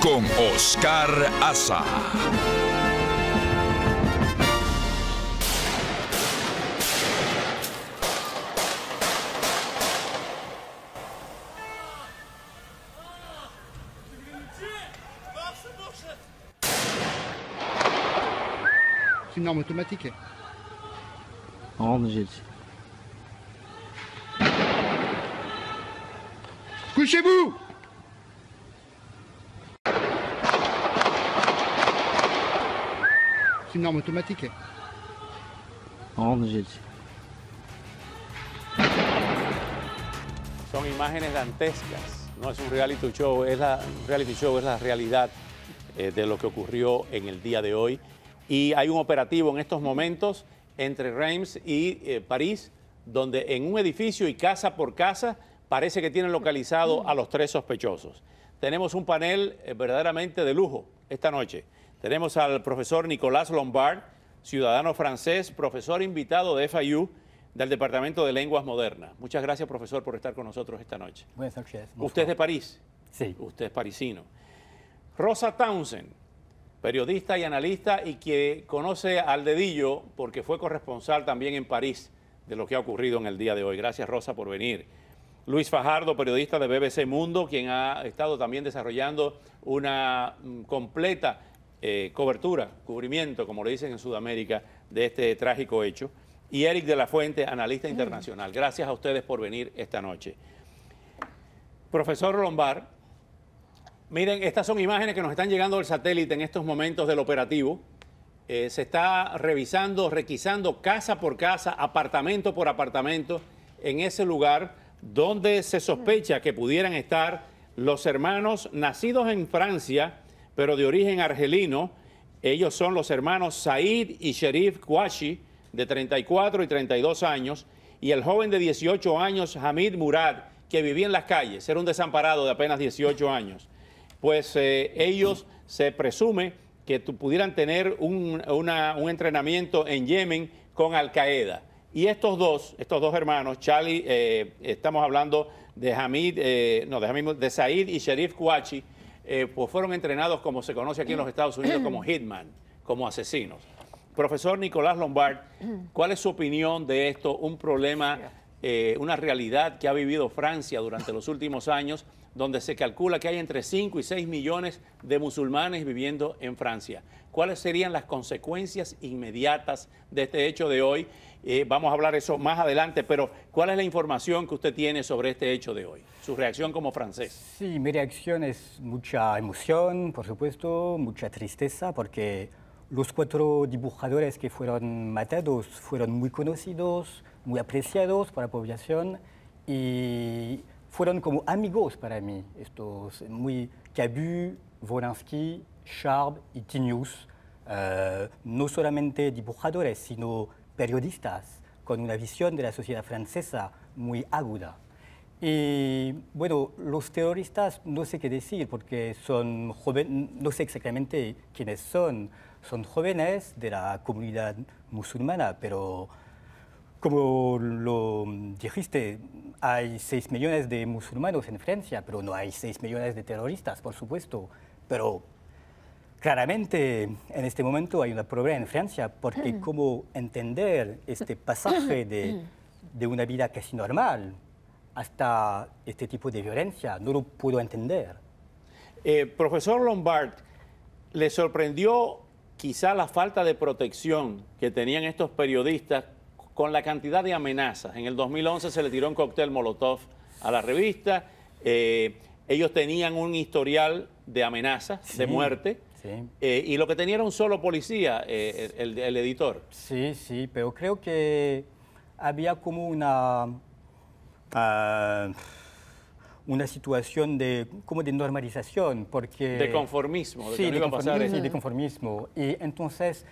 Comme Oscar Asa. C'est une norme automatique. Oh, Couchez-vous Son imágenes dantescas, no es un reality show, es la, reality show, es la realidad eh, de lo que ocurrió en el día de hoy. Y hay un operativo en estos momentos entre Reims y eh, París, donde en un edificio y casa por casa parece que tienen localizado a los tres sospechosos. Tenemos un panel eh, verdaderamente de lujo esta noche. Tenemos al profesor Nicolás Lombard, ciudadano francés, profesor invitado de FIU del Departamento de Lenguas Modernas. Muchas gracias, profesor, por estar con nosotros esta noche. Buenas noches. ¿Usted es de París? Sí. Usted es parisino. Rosa Townsend, periodista y analista y que conoce al dedillo porque fue corresponsal también en París de lo que ha ocurrido en el día de hoy. Gracias, Rosa, por venir. Luis Fajardo, periodista de BBC Mundo, quien ha estado también desarrollando una mm, completa eh, cobertura, cubrimiento, como le dicen en Sudamérica, de este trágico hecho. Y Eric de la Fuente, analista internacional. Gracias a ustedes por venir esta noche. Profesor Lombar... miren, estas son imágenes que nos están llegando del satélite en estos momentos del operativo. Eh, se está revisando, requisando casa por casa, apartamento por apartamento, en ese lugar donde se sospecha que pudieran estar los hermanos nacidos en Francia, pero de origen argelino. Ellos son los hermanos Said y Sherif Kouachi, de 34 y 32 años, y el joven de 18 años, Hamid Murad, que vivía en las calles, era un desamparado de apenas 18 años. Pues eh, ellos se presume que pudieran tener un, entrenamiento en Yemen con Al-Qaeda. Y estos dos, estos dos hermanos, Charlie, eh, estamos hablando de Hamid, eh, no, de, de Said y Sherif Kouachi, eh, pues fueron entrenados como se conoce aquí en los Estados Unidos como hitman, como asesinos. Profesor Nicolás Lombard, ¿cuál es su opinión de esto? Un problema, eh, una realidad que ha vivido Francia durante los últimos años donde se calcula que hay entre 5 y 6 millones de musulmanes viviendo en Francia. ¿Cuáles serían las consecuencias inmediatas de este hecho de hoy? Eh, vamos a hablar eso más adelante, pero ¿cuál es la información que usted tiene sobre este hecho de hoy? Su reacción como francés. Sí, mi reacción es mucha emoción, por supuesto, mucha tristeza, porque los cuatro dibujadores que fueron matados fueron muy conocidos, muy apreciados por la población y fueron como amigos para mí, estos muy Cabu, Volinsky, Sharp y Tinius, eh, no solamente dibujadores, sino periodistas con una visión de la sociedad francesa muy aguda. Y bueno, los terroristas no sé qué decir porque son jóvenes, no sé exactamente quiénes son, son jóvenes de la comunidad musulmana, pero como lo dijiste, hay 6 millones de musulmanes en Francia, pero no hay 6 millones de terroristas, por supuesto. Pero claramente en este momento hay un problema en Francia, porque mm. cómo entender este pasaje de, de una vida casi normal hasta este tipo de violencia, no lo puedo entender. Eh, profesor Lombard, ¿le sorprendió quizá la falta de protección que tenían estos periodistas con la cantidad de amenazas. En el 2011 se le tiró un cóctel Molotov a la revista. Eh, ellos tenían un historial de amenazas, de muerte. Eh, y lo que tenía era un solo policía, eh, el, editor. Sí, sí, pero creo que había como una, ah, una situación de, como de normalización, porque... De conformismo. conformismo, sí, de conformismo. Y entonces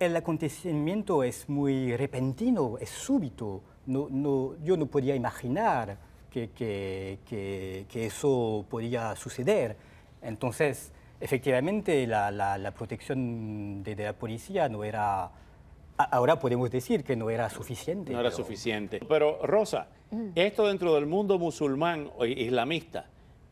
el acontecimiento es muy repentino, es súbito. No, no, yo no podía imaginar que, eso podía suceder. Entonces, efectivamente, la, protección de, la policía no era... Ahora podemos decir que no era suficiente. No era suficiente. Pero, Rosa, mm. esto dentro del mundo musulmán o islamista,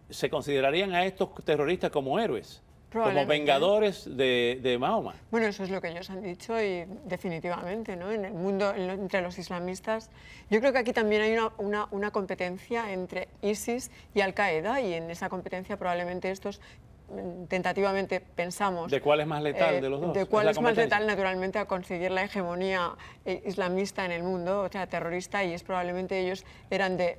¿se considerarían a estos terroristas como héroes? como vengadores de, Mahoma. Bueno, eso es lo que ellos han dicho y definitivamente, ¿no? En el mundo, entre los islamistas, yo creo que aquí también hay una competencia entre ISIS y Al-Qaeda y en esa competencia probablemente estos tentativamente pensamos. ¿De cuál es más letal eh, de los dos? ¿De cuál es, más letal naturalmente a conseguir la hegemonía eh, islamista en el mundo, o sea, terrorista, y es probablemente ellos eran de,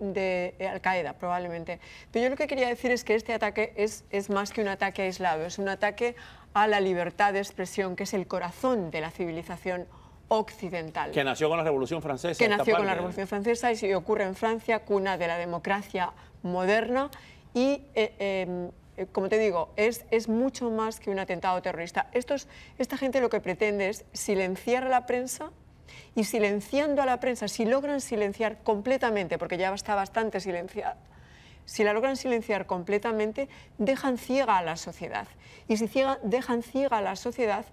de eh, Al-Qaeda, probablemente. Pero yo lo que quería decir es que este ataque es, es más que un ataque aislado, es un ataque a la libertad de expresión, que es el corazón de la civilización occidental. Que nació con la Revolución Francesa. Que nació con la Revolución Francesa y ocurre en Francia, cuna de la democracia moderna. Y eh, em, eh, como te digo, es, mucho más que un atentado terrorista. esta gente lo que pretende es silenciar a la prensa y silenciando a la prensa, si logran silenciar completamente, porque ya está bastante silenciada, si la logran silenciar completamente, dejan ciega a la sociedad. Y si dejan ciega a la sociedad,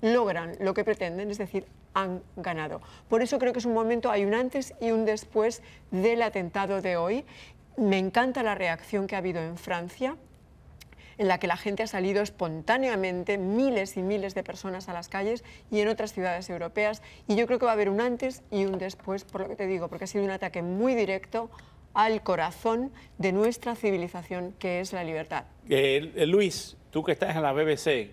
logran lo que pretenden, es decir, han ganado. Por eso creo que es un momento, hay un antes y un después del atentado de hoy. Me encanta la reacción que ha habido en Francia en la que la gente ha salido espontáneamente, miles y miles de personas a las calles y en otras ciudades europeas. Y yo creo que va a haber un antes y un después, por lo que te digo, porque ha sido un ataque muy directo al corazón de nuestra civilización, que es la libertad. Eh, eh, Luis, tú que estás en la BBC,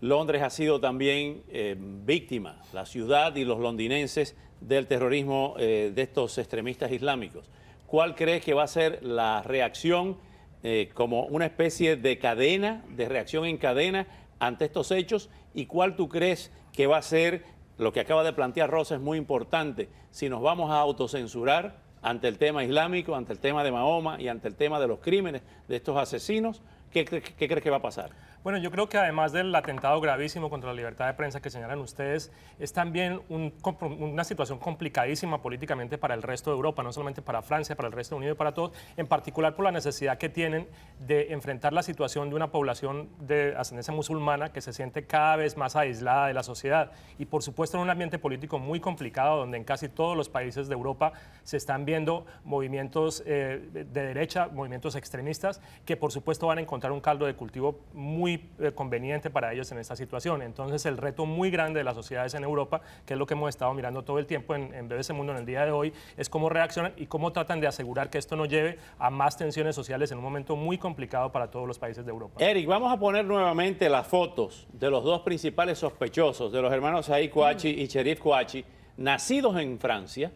Londres ha sido también eh, víctima, la ciudad y los londinenses, del terrorismo de estos extremistas islámicos. ¿Cuál crees que va a ser la reacción? Eh, como una especie de cadena, de reacción en cadena ante estos hechos y cuál tú crees que va a ser lo que acaba de plantear Rosa es muy importante, si nos vamos a autocensurar ante el tema islámico, ante el tema de Mahoma y ante el tema de los crímenes de estos asesinos ¿Qué, qué, que va a pasar? Bueno, yo creo que además del atentado gravísimo contra la libertad de prensa que señalan ustedes, es también una situación complicadísima políticamente para el resto de Europa, no solamente para Francia, para el resto de Unido y para todos, en particular por la necesidad que tienen de enfrentar la situación de una población de ascendencia musulmana que se siente cada vez más aislada de la sociedad. Y por supuesto en un ambiente político muy complicado, donde en casi todos los países de Europa se están viendo movimientos eh, de derecha, movimientos extremistas, que por supuesto van a encontrar un caldo de cultivo muy eh, conveniente para ellos en esta situación. Entonces el reto muy grande de las sociedades en Europa, que es lo que hemos estado mirando todo el tiempo en, en BBC Mundo en el día de hoy, es cómo reaccionan y cómo tratan de asegurar que esto no lleve a más tensiones sociales en un momento muy complicado para todos los países de Europa. Eric, vamos a poner nuevamente las fotos de los dos principales sospechosos, de los hermanos Said Kouachi y Cherif Kouachi, nacidos en Francia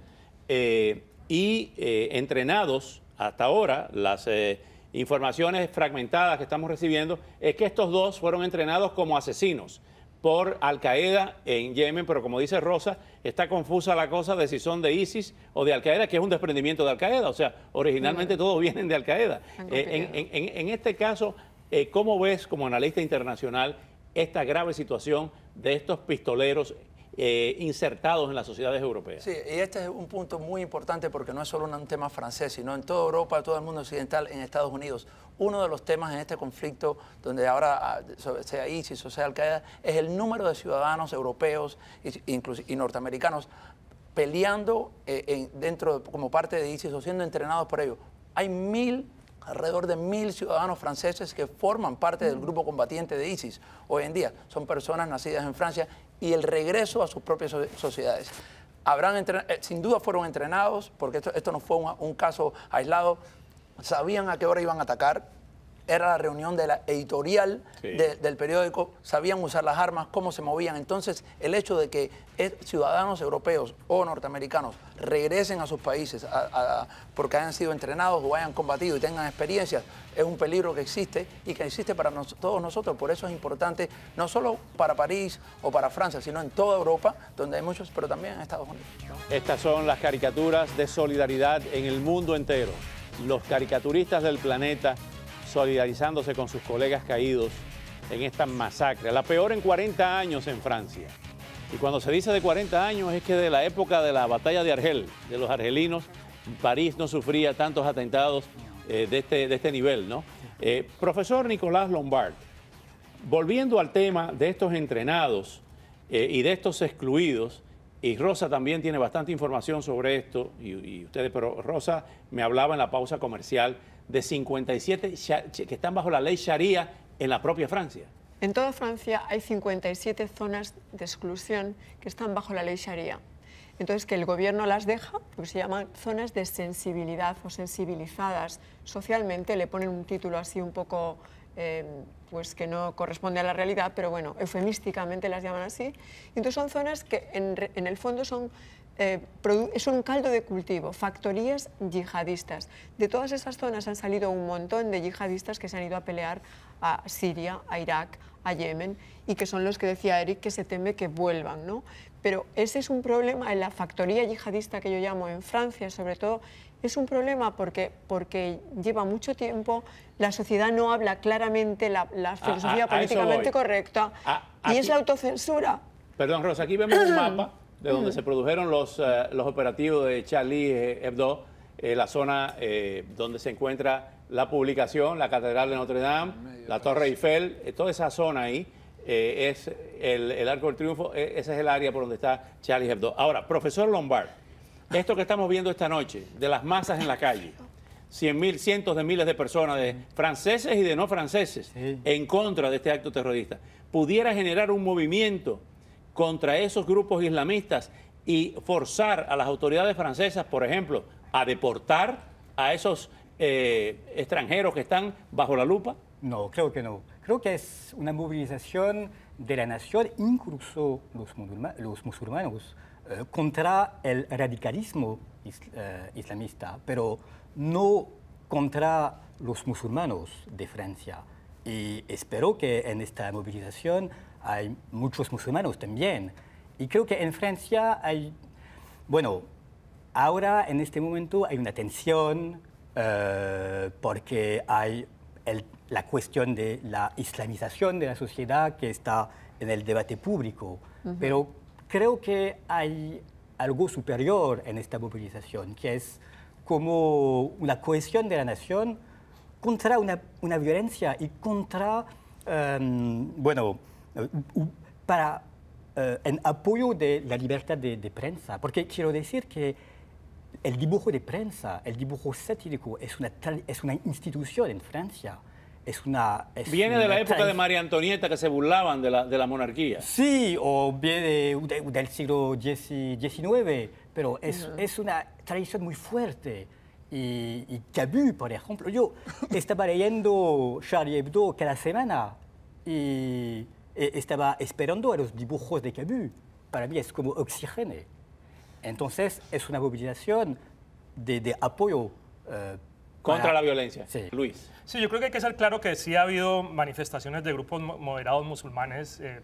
eh, y eh, entrenados hasta ahora, las informaciones fragmentadas que estamos recibiendo, es que estos dos fueron entrenados como asesinos por Al Qaeda en Yemen, pero como dice Rosa, está confusa la cosa de si son de ISIS o de Al Qaeda, que es un desprendimiento de Al Qaeda, o sea, originalmente todos vienen de Al Qaeda. Eh, en, este caso, eh, ¿cómo ves como analista internacional esta grave situación de estos pistoleros eh, insertados en las sociedades europeas. Sí, y este es un punto muy importante porque no es solo un tema francés, sino en toda Europa, todo el mundo occidental, en Estados Unidos. Uno de los temas en este conflicto, donde ahora ah, sea ISIS o sea Al-Qaeda, es el número de ciudadanos europeos y, norteamericanos peleando eh, dentro como parte de ISIS o siendo entrenados por ellos. Hay mil alrededor de mil ciudadanos franceses que forman parte del mm. grupo combatiente de ISIS. Hoy en día son personas nacidas en Francia y el regreso a sus propias sociedades. Habrán eh, sin duda fueron entrenados, porque esto, no fue un caso aislado, sabían a qué hora iban a atacar, era la reunión de la editorial del periódico, sabían usar las armas, cómo se movían. Entonces, el hecho de que ciudadanos europeos o norteamericanos regresen a sus países porque hayan sido entrenados o hayan combatido y tengan experiencias, es un peligro que existe y que existe para todos nosotros. Por eso es importante, no solo para París o para Francia, sino en toda Europa, donde hay muchos, pero también en Estados Unidos. Estas son las caricaturas de solidaridad en el mundo entero. Los caricaturistas del planeta solidarizándose con sus colegas caídos en esta masacre, la peor en 40 años en Francia. Y cuando se dice de 40 años es que de la época de la batalla de Argel, de los argelinos, París no sufría tantos atentados eh, este, de, este, nivel, ¿no? Eh, profesor Nicolás Lombard, volviendo al tema de estos entrenados eh, y de estos excluidos, y Rosa también tiene bastante información sobre esto, y, ustedes, pero Rosa me hablaba en la pausa comercial de 57 que están bajo la ley Sharia en la propia Francia. En toda Francia hay 57 zonas de exclusión que están bajo la ley Sharia. Entonces, que el gobierno las deja, porque se llaman zonas de sensibilidad o sensibilizadas. Socialmente le ponen un título así un poco Em, pues que no corresponde a la realidad, pero bueno, eufemísticamente las llaman así. entonces son zonas que en, el fondo son, eh, un caldo de cultivo, factorías yihadistas. De todas esas zonas han salido un montón de yihadistas que se han ido a pelear a Siria, a Irak, a Yemen, y que son los que decía Eric que se teme que vuelvan, ¿no? Pero ese es un problema en la factoría yihadista que yo llamo en Francia, sobre todo, es un problema porque, porque lleva mucho tiempo, la sociedad no habla claramente la, filosofía políticamente correcta y es la autocensura. Perdón, Rosa, aquí vemos un mapa de donde se produjeron los, eh, los operativos de Charlie eh, Hebdo, eh, la zona donde se encuentra la publicación, la Catedral de Notre Dame, la pues. Torre Eiffel, toda esa zona ahí. es el, el Arco del Triunfo, e, esa es el área por donde está Charlie Hebdo. Ahora, profesor Lombard, esto que estamos viendo esta noche, de las masas en la calle, mil, cientos de miles de personas, de franceses y de no franceses, en contra de este acto terrorista, pudiera generar un movimiento contra esos grupos islamistas y forzar a las autoridades francesas, por ejemplo, a deportar a esos eh, extranjeros que están bajo la lupa? No, creo que no. Creo que es una movilización de la nación, incluso los, musulmanes, los musulmanos eh, contra el radicalismo eh, islamista, pero no contra los musulmanos de Francia. Y espero que en esta movilización hay muchos musulmanos también. Y creo que en Francia hay, bueno, ahora en este momento hay una tensión eh, porque hay la cuestión de la islamización de la sociedad que está en el debate público. Creo que hay algo superior en esta movilización, que es como una cohesión de la nación contra una, violencia y contra, em, bueno, para, eh, en apoyo de la libertad de, prensa. Porque quiero decir que el dibujo de prensa, el dibujo satírico, es una, es una institución en Francia una... viene de la época de María Antonieta que se burlaban de la, monarquía. Sí, o viene del siglo XIX, pero es, es una tradición muy fuerte. Y, y, por ejemplo, yo estaba leyendo Charlie Hebdo cada semana y, e, estaba esperando a los dibujos de Cabu. Para mí es como oxígeno. Entonces es una movilización de, apoyo. Eh, contra la violencia. Luis. Sí, yo creo que hay que ser claro que sí ha habido manifestaciones de grupos moderados musulmanes eh,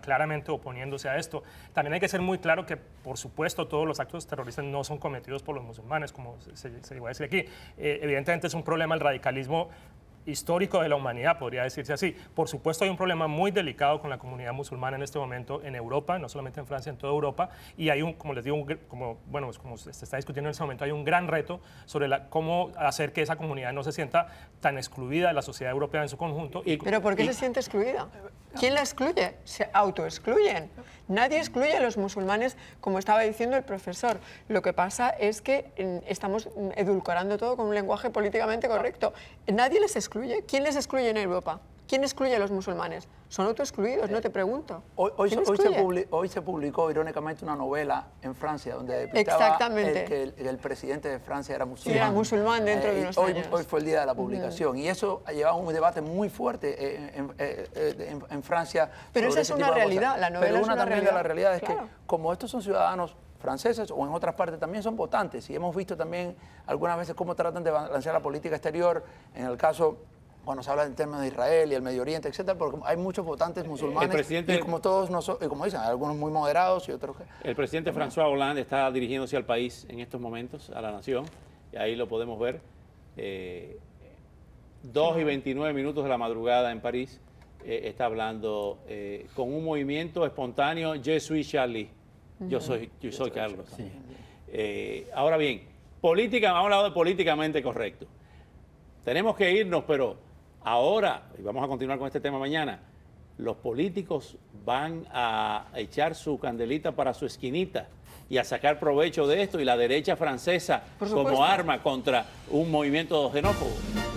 claramente oponiéndose a esto. También hay que ser muy claro que, por supuesto, todos los actos terroristas no son cometidos por los musulmanes, como se, se, a decir aquí. Eh, evidentemente es un problema el radicalismo histórico de la humanidad, podría decirse así. Por supuesto, hay un problema muy delicado con la comunidad musulmana en este momento en Europa, no solamente en Francia, en toda Europa, y hay un, como les digo, como, bueno, pues como se está discutiendo en este momento, hay un gran reto sobre la, cómo hacer que esa comunidad no se sienta tan excluida de la sociedad europea en su conjunto. ¿Pero por qué se siente excluida? ¿Quién la excluye? Se autoexcluyen. Nadie excluye a los musulmanes, como estaba diciendo el profesor. Lo que pasa es que mm, estamos edulcorando todo con un lenguaje políticamente correcto. Nadie les excluye. ¿Quién les excluye en Europa? ¿Quién excluye a los musulmanes? Son autoexcluidos, no te pregunto. Hoy, se publicó, irónicamente, una novela en Francia donde Exactamente. El, que el, presidente de Francia era musulmán. era musulmán eh, dentro de unos hoy, Hoy fue el día de la publicación y eso ha llevado un debate muy fuerte eh, eh, en, Francia. Pero esa es una realidad, la novela Pero es una, una realidad. es que, como estos son ciudadanos franceses o en otras partes también son votantes y hemos visto también algunas veces cómo tratan de balancear la política exterior en el caso cuando se habla en términos de Israel y el Medio Oriente, etcétera, porque hay muchos votantes musulmanes. El y como todos nosotros, como dicen, algunos muy moderados y otros que. El presidente François Hollande está dirigiéndose al país en estos momentos, a la nación, y ahí lo podemos ver. Eh, dos 2 y 29 minutos de la madrugada en París, eh, está hablando eh, con un movimiento espontáneo, Je suis Charlie. Yo soy, yo soy Carlos. ahora bien, política, vamos a de políticamente correcto. Tenemos que irnos, pero Ahora, y vamos a continuar con este tema mañana, los políticos van a echar su candelita para su esquinita y a sacar provecho de esto y la derecha francesa como arma contra un movimiento xenófobo.